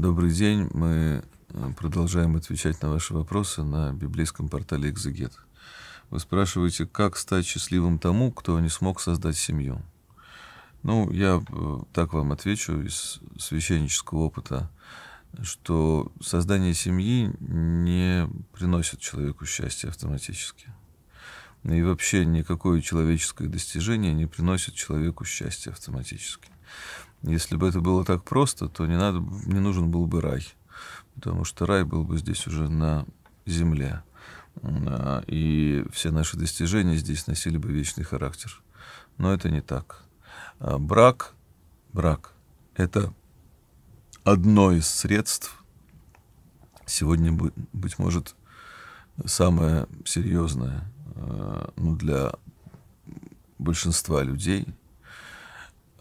Добрый день. Мы э, продолжаем отвечать на ваши вопросы на библейском портале «Экзегет». Вы спрашиваете, как стать счастливым тому, кто не смог создать семью? Ну, я э, так вам отвечу из священнического опыта, что создание семьи не приносит человеку счастья автоматически. И вообще никакое человеческое достижение не приносит человеку счастья автоматически. Если бы это было так просто, то не, надо, не нужен был бы рай, потому что рай был бы здесь уже на земле, а, и все наши достижения здесь носили бы вечный характер. Но это не так. А брак, брак – это одно из средств, сегодня, быть может, самое серьезное а, ну, для большинства людей –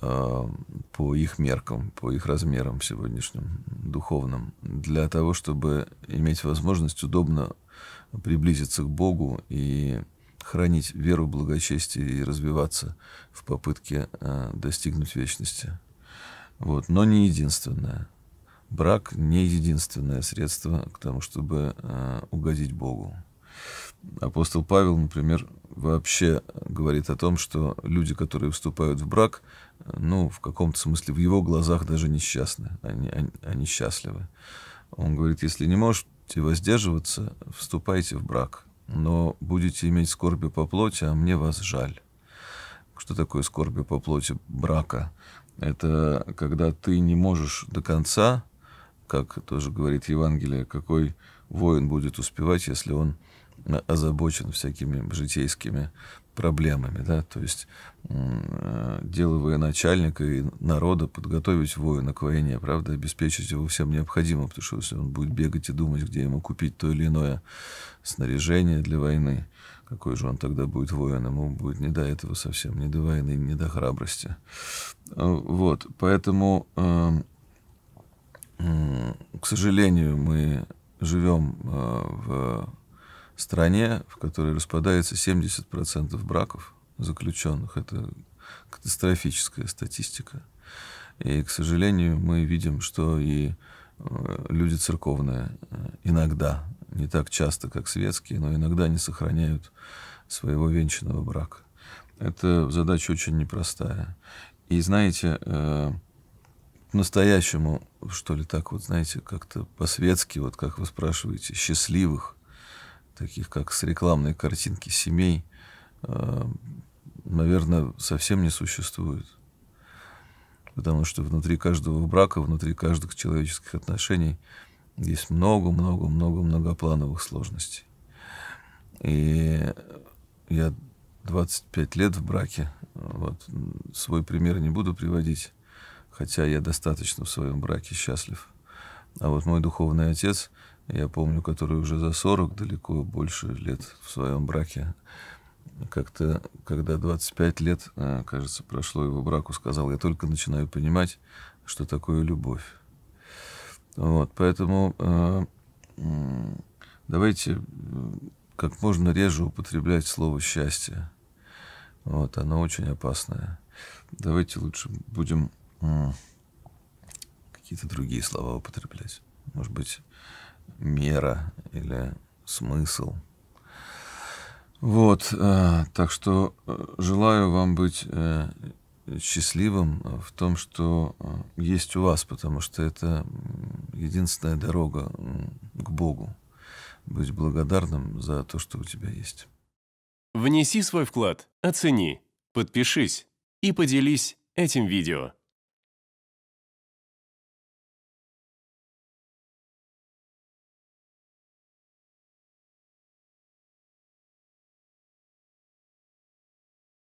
по их меркам, по их размерам сегодняшним, духовным, для того, чтобы иметь возможность удобно приблизиться к Богу и хранить веру, благочестие и развиваться в попытке э, достигнуть вечности. Вот. Но не единственное. Брак не единственное средство к тому, чтобы э, угодить Богу. Апостол Павел, например, вообще говорит о том, что люди, которые вступают в брак, ну, в каком-то смысле в его глазах даже несчастны, они, они, они счастливы. Он говорит, если не можете воздерживаться, вступайте в брак, но будете иметь скорби по плоти, а мне вас жаль. Что такое скорби по плоти брака? Это когда ты не можешь до конца, как тоже говорит Евангелие, какой воин будет успевать, если он озабочен всякими житейскими проблемами, да, то есть э, дело военачальника и народа подготовить воина к войне, правда, обеспечить его всем необходимым, потому что если он будет бегать и думать, где ему купить то или иное снаряжение для войны, какой же он тогда будет воин, ему будет не до этого совсем, не до войны, не до храбрости. Э, вот, поэтому, э, к сожалению, мы живем в стране, в которой распадается 70% браков заключенных. Это катастрофическая статистика. И, к сожалению, мы видим, что и э, люди церковные э, иногда, не так часто, как светские, но иногда не сохраняют своего венчанного брака. Это задача очень непростая. И знаете, э, по-настоящему, что ли так вот, знаете, как-то по-светски, вот как вы спрашиваете, счастливых таких как с рекламной картинки семей, э, наверное, совсем не существует. Потому что внутри каждого брака, внутри каждых человеческих отношений есть много-много-много многоплановых сложностей. И я 25 лет в браке. Вот. Свой пример не буду приводить, хотя я достаточно в своем браке счастлив. А вот мой духовный отец я помню, который уже за 40, далеко больше лет в своем браке, как-то, когда 25 лет, э, кажется, прошло его браку, сказал, я только начинаю понимать, что такое любовь. Вот, поэтому э, давайте э, как можно реже употреблять слово «счастье». Вот, оно очень опасное. Давайте лучше будем э, какие-то другие слова употреблять. Может быть, мера или смысл. Вот, э, так что э, желаю вам быть э, счастливым в том, что есть у вас, потому что это единственная дорога к Богу. Быть благодарным за то, что у тебя есть. Внеси свой вклад, оцени, подпишись и поделись этим видео.